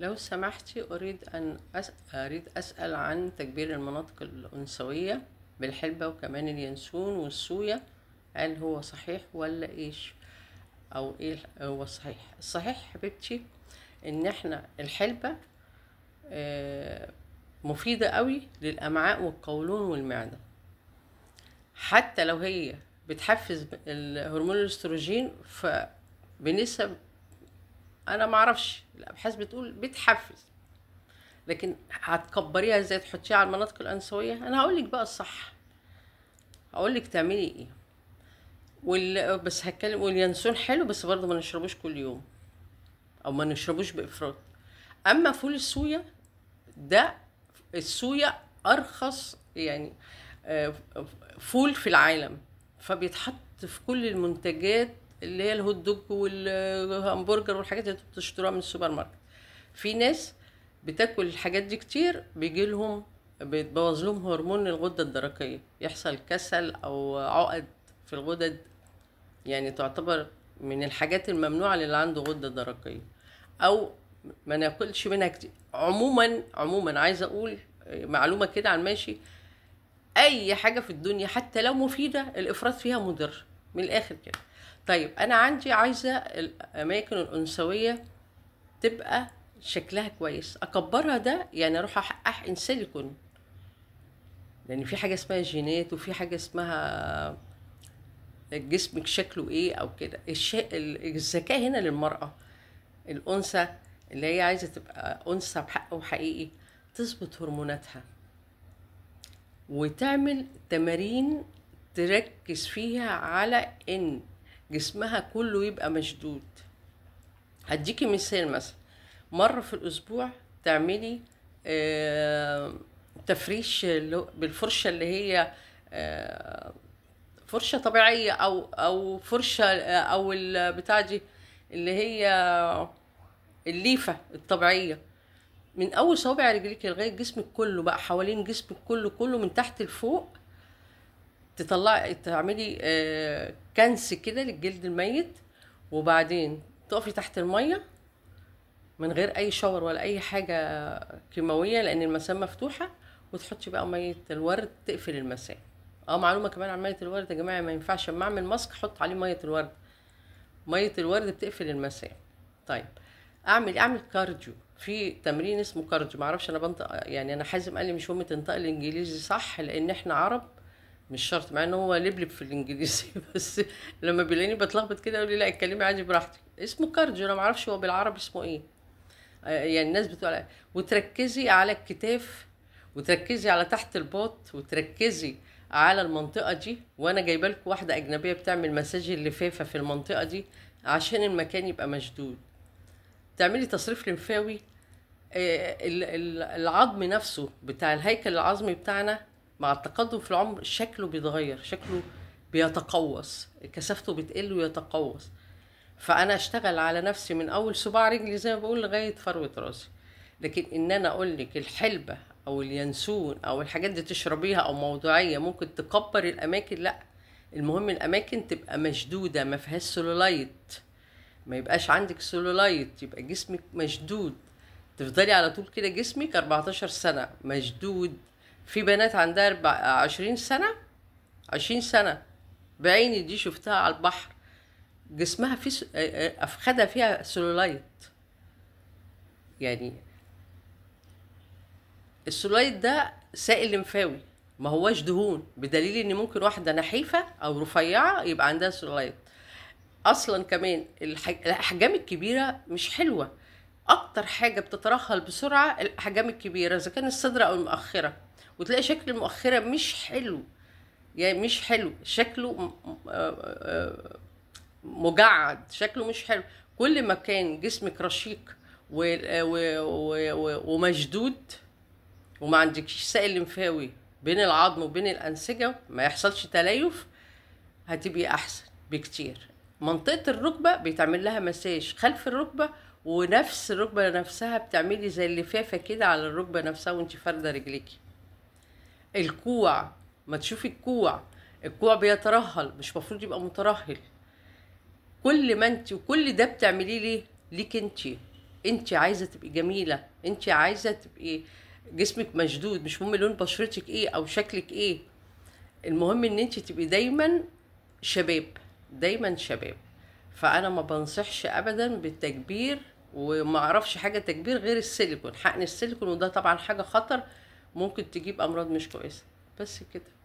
لو سمحتي أريد أن أسأل أريد أسأل عن تكبير المناطق الأنثوية بالحلبة وكمان اليانسون والسويا هل هو صحيح ولا إيش أو إيه هو الصحيح الصحيح حبيبتي إن إحنا الحلبة آه، مفيدة قوي للأمعاء والقولون والمعدة حتى لو هي بتحفز الهرمون الاستروجين فبنسب انا ما اعرفش الابحاث بتقول بتحفز لكن هتكبريها ازاي تحطيها على المناطق الانسويه انا هقول لك بقى الصح هقول لك تعملي ايه وال... بس هتكلم واليانسون حلو بس برضه ما نشربوش كل يوم او ما نشربوش بافراط اما فول الصويا ده الصويا ارخص يعني آه، فول في العالم فبيتحط في كل المنتجات اللي هي الهوت دوج والهمبرجر والحاجات اللي انتوا بتشتروها من السوبر ماركت في ناس بتاكل الحاجات دي كتير بيجي لهم بيتبوظ لهم هرمون الغده الدرقيه يحصل كسل او عقد في الغدد يعني تعتبر من الحاجات الممنوعه للي عنده غده درقيه او ما ناكلش منها كتير عموما عموما عايزه اقول معلومه كده عن ماشي اي حاجه في الدنيا حتى لو مفيده الافراط فيها مضر من الاخر كده طيب انا عندي عايزه الاماكن الانثويه تبقى شكلها كويس اكبرها ده يعني اروح احقن سيليكون لان في حاجه اسمها جينات وفي حاجه اسمها جسمك شكله ايه او كده الذكاء هنا للمراه الانثى اللي هي عايزه تبقى انثى بحق وحقيقي تظبط هرموناتها وتعمل تمارين تركز فيها على ان جسمها كله يبقى مشدود هديكي مثال مثلا مرة في الأسبوع تعملي آه، تفريش بالفرشة اللي هي آه، فرشة طبيعية أو أو فرشة آه، أو البتاع دي اللي هي الليفة الطبيعية من أول صوابع رجليك لغاية جسمك كله بقى حوالين جسمك كله كله من تحت لفوق تطلعي تعملي آه، كنس كده للجلد الميت وبعدين تقفي تحت الميه من غير اي شاور ولا اي حاجه كيماويه لان المسام مفتوحه وتحطي بقى ميه الورد تقفل المسام اه معلومه كمان عن ميه الورد يا جماعه ما ينفعش اما اعمل ماسك احط عليه ميه الورد ميه الورد بتقفل المسام طيب اعمل اعمل كارديو في تمرين اسمه كارديو معرفش انا بنطق يعني انا حازم قال لي مش امي تنطق الانجليزي صح لان احنا عرب مش شرط مع ان هو لبلب في الانجليزي بس لما بيلاقيني بتلخبط كده يقول لي لا اتكلمي عادي براحتك اسمه كارديو انا معرفش هو بالعربي اسمه ايه آه، يعني الناس بتقول وتركزي على الكتاف وتركزي على تحت الباط وتركزي على المنطقة دي وانا جايبه لكم واحدة اجنبية بتعمل مساج اللفافة في المنطقة دي عشان المكان يبقى مشدود تعملي تصريف لمفاوي آه، العظم نفسه بتاع الهيكل العظمي بتاعنا مع التقدم في العمر شكله بيتغير شكله بيتقوس كثافته بتقل ويتقوس فانا اشتغل على نفسي من اول صباع رجلي زي ما بقول لغايه فروه راسي لكن ان انا اقول لك الحلبه او اليانسون او الحاجات دي تشربيها او موضوعيه ممكن تكبر الاماكن لا المهم الاماكن تبقى مشدوده ما فيهاش سولولايت ما يبقاش عندك سولولايت يبقى جسمك مشدود تفضلي على طول كده جسمك 14 سنه مشدود في بنات عندها أربع عشرين سنة عشرين سنة بعيني دي شفتها على البحر جسمها في أفخدها فيها سلولايت يعني السلولايت ده سائل لمفاوي ما هوش دهون بدليل ان ممكن واحده نحيفه او رفيعه يبقى عندها سلولايت اصلا كمان الاحجام الكبيره مش حلوه اكتر حاجه بتترخل بسرعه الاحجام الكبيره اذا كان الصدر او المؤخره وتلاقي شكل المؤخره مش حلو يعني مش حلو شكله آه، آه، مجعد شكله مش حلو كل ما كان جسمك رشيق آه، و... و... ومشدود وما عندكش سائل لمفاوي بين العظم وبين الانسجه ما يحصلش تليف هتبقي احسن بكتير منطقه الركبه بيتعمل لها مساج خلف الركبه ونفس الركبه نفسها بتعملي زي اللفافه كده على الركبه نفسها وانت فارده رجليكي الكوع ما تشوفي الكوع الكوع بيترهل مش مفروض يبقى مترهل كل ما انت وكل ده بتعمليه ليه ليك انت انت عايزه تبقي جميله انت عايزه تبقي جسمك مشدود مش مهم لون بشرتك ايه او شكلك ايه المهم ان انت تبقي دايما شباب دايما شباب فانا ما بنصحش ابدا بالتكبير وما اعرفش حاجه تكبير غير السيليكون حقن السيليكون وده طبعا حاجه خطر ممكن تجيب امراض مش كويسه بس كده